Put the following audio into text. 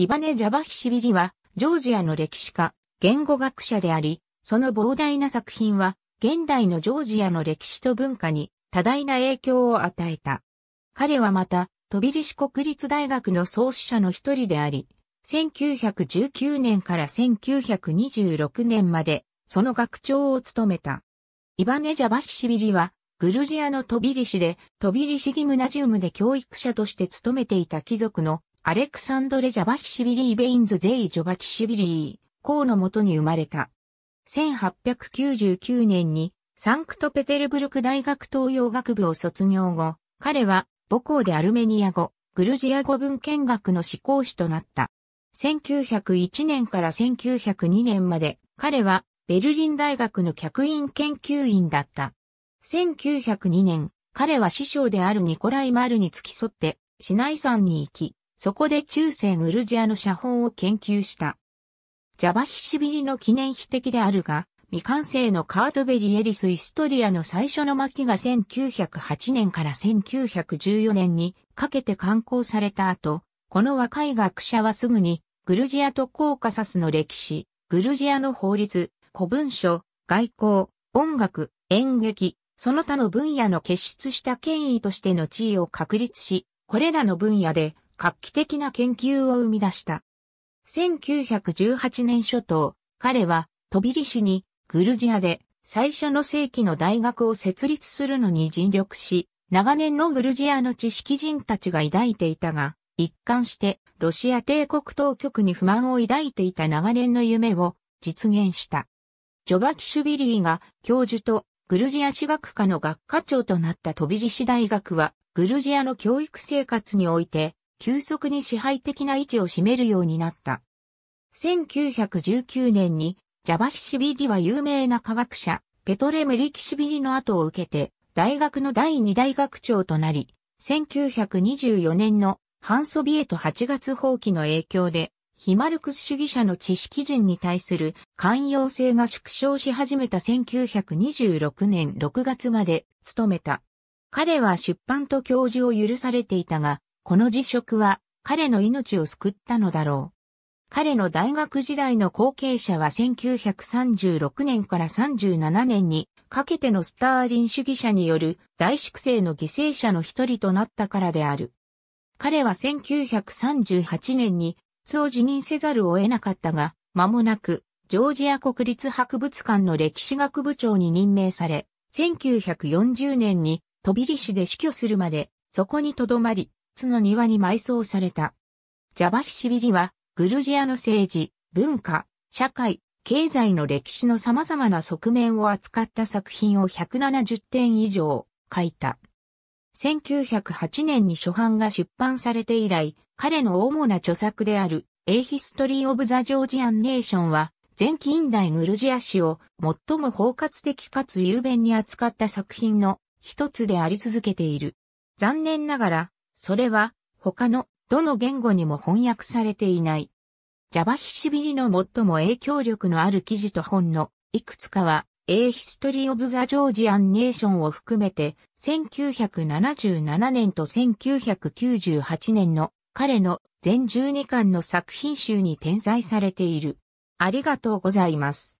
イバネ・ジャバヒシビリは、ジョージアの歴史家、言語学者であり、その膨大な作品は、現代のジョージアの歴史と文化に多大な影響を与えた。彼はまた、トビリシ国立大学の創始者の一人であり、1919年から1926年まで、その学長を務めた。イバネ・ジャバヒシビリは、グルジアのトビリシで、トビリシギムナジウムで教育者として務めていた貴族のアレクサンドレ・ジャバヒシビリー・ベインズ・ゼイ・ジョバキシビリー、公のもとに生まれた。1899年にサンクトペテルブルク大学東洋学部を卒業後、彼は母校でアルメニア語、グルジア語文献学の志向士となった。1901年から1902年まで彼はベルリン大学の客員研究員だった。1902年、彼は師匠であるニコライ・マルに付き添って、市内山に行き、そこで中世グルジアの写本を研究した。ジャバヒシビリの記念碑的であるが、未完成のカートベリエリス・イストリアの最初の巻が1908年から1914年にかけて刊行された後、この若い学者はすぐに、グルジアとコーカサスの歴史、グルジアの法律、古文書、外交、音楽、演劇、その他の分野の結出した権威としての地位を確立し、これらの分野で画期的な研究を生み出した。1918年初頭、彼はトビリ市にグルジアで最初の世紀の大学を設立するのに尽力し、長年のグルジアの知識人たちが抱いていたが、一貫してロシア帝国当局に不満を抱いていた長年の夢を実現した。ジョバキシュビリーが教授とグルジア史学科の学科長となったトビリ市大学は、グルジアの教育生活において急速に支配的な位置を占めるようになった。1919年にジャバヒシビリは有名な科学者、ペトレ・メリキシビリの後を受けて、大学の第二大学長となり、1924年の反ソビエト8月放棄の影響で、ヒマルクス主義者の知識人に対する寛容性が縮小し始めた1926年6月まで務めた。彼は出版と教授を許されていたが、この辞職は彼の命を救ったのだろう。彼の大学時代の後継者は1936年から37年にかけてのスターリン主義者による大粛清の犠牲者の一人となったからである。彼は1938年にツを辞任せざるを得なかったが、間もなくジョージア国立博物館の歴史学部長に任命され、1940年に飛びリ市で死去するまでそこに留まり、の庭に埋葬された。ジャバヒシビリは、グルジアの政治、文化、社会、経済の歴史の様々な側面を扱った作品を170点以上書いた。1908年に初版が出版されて以来、彼の主な著作である、A History of the Georgian Nation は、前近代グルジア史を最も包括的かつ雄弁に扱った作品の一つであり続けている。残念ながら、それは他のどの言語にも翻訳されていない。ジャバヒシビリの最も影響力のある記事と本のいくつかは A History of the Georgian Nation を含めて1977年と1998年の彼の全12巻の作品集に転載されている。ありがとうございます。